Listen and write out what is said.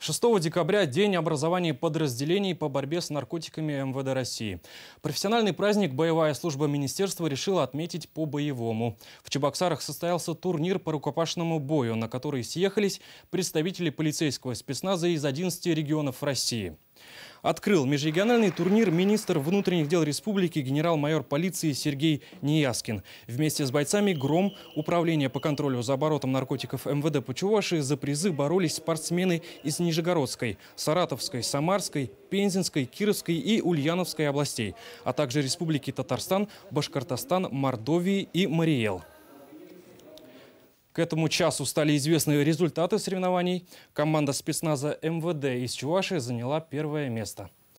6 декабря – День образования подразделений по борьбе с наркотиками МВД России. Профессиональный праздник боевая служба министерства решила отметить по-боевому. В Чебоксарах состоялся турнир по рукопашному бою, на который съехались представители полицейского спецназа из 11 регионов России открыл межрегиональный турнир министр внутренних дел республики генерал-майор полиции Сергей Неяскин. Вместе с бойцами «Гром» Управление по контролю за оборотом наркотиков МВД Почуваши за призы боролись спортсмены из Нижегородской, Саратовской, Самарской, Пензенской, Кировской и Ульяновской областей, а также республики Татарстан, Башкортостан, Мордовии и Мариэл. К этому часу стали известны результаты соревнований. Команда спецназа МВД из Чувашии заняла первое место.